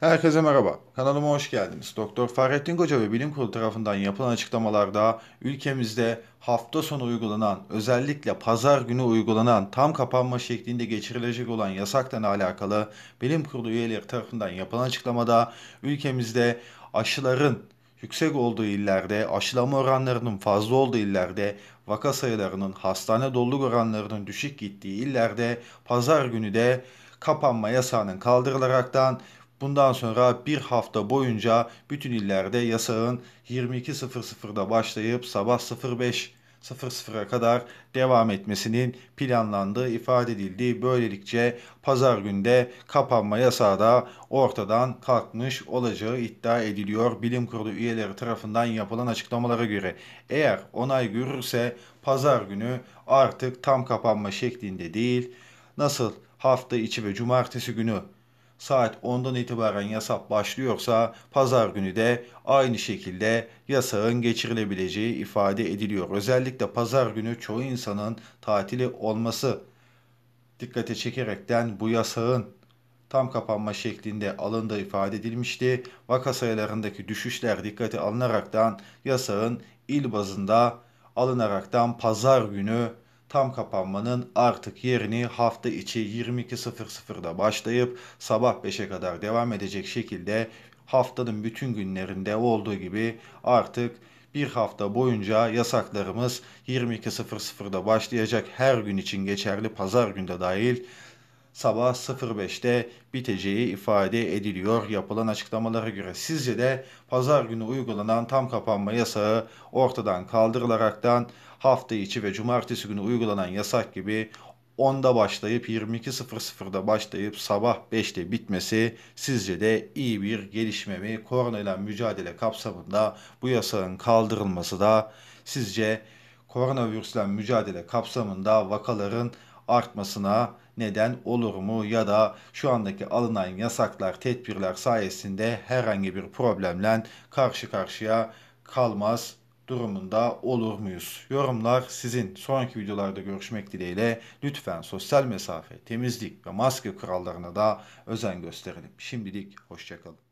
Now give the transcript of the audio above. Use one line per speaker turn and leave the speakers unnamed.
Herkese merhaba. Kanalıma hoş geldiniz. Doktor Fahrettin Koca ve Bilim Kurulu tarafından yapılan açıklamalarda ülkemizde hafta sonu uygulanan, özellikle pazar günü uygulanan tam kapanma şeklinde geçirilecek olan yasaktan alakalı Bilim Kurulu üyeleri tarafından yapılan açıklamada ülkemizde aşıların yüksek olduğu illerde, aşılama oranlarının fazla olduğu illerde, vaka sayılarının hastane doluluk oranlarının düşük gittiği illerde pazar günü de kapanma yasağının kaldırılaraktan Bundan sonra bir hafta boyunca bütün illerde yasağın 22.00'da başlayıp sabah 05 kadar devam etmesinin planlandığı ifade edildi. Böylelikle pazar günde kapanma yasağı da ortadan kalkmış olacağı iddia ediliyor. Bilim kurulu üyeleri tarafından yapılan açıklamalara göre eğer onay görürse pazar günü artık tam kapanma şeklinde değil nasıl hafta içi ve cumartesi günü saat 10'dan itibaren yasak başlıyorsa pazar günü de aynı şekilde yasağın geçirilebileceği ifade ediliyor. Özellikle pazar günü çoğu insanın tatili olması dikkate çekerekten bu yasağın tam kapanma şeklinde alında ifade edilmişti. Vaka sayılarındaki düşüşler dikkate alınaraktan yasağın il bazında alınaraktan pazar günü tam kapanmanın artık yerini hafta içi 22.00'da başlayıp sabah 5'e kadar devam edecek şekilde haftanın bütün günlerinde olduğu gibi artık bir hafta boyunca yasaklarımız 22.00'da başlayacak her gün için geçerli pazar günde dahil sabah 05'te biteceği ifade ediliyor yapılan açıklamalara göre. Sizce de pazar günü uygulanan tam kapanma yasağı ortadan kaldırılaraktan hafta içi ve cumartesi günü uygulanan yasak gibi 10'da başlayıp 22.00'da başlayıp sabah 5'te bitmesi sizce de iyi bir gelişme mi? Korona mücadele kapsamında bu yasağın kaldırılması da sizce koronavirüsle mücadele kapsamında vakaların artmasına neden olur mu ya da şu andaki alınan yasaklar, tedbirler sayesinde herhangi bir problemle karşı karşıya kalmaz durumunda olur muyuz? Yorumlar sizin. Sonraki videolarda görüşmek dileğiyle lütfen sosyal mesafe, temizlik ve maske kurallarına da özen gösterelim. Şimdilik hoşçakalın.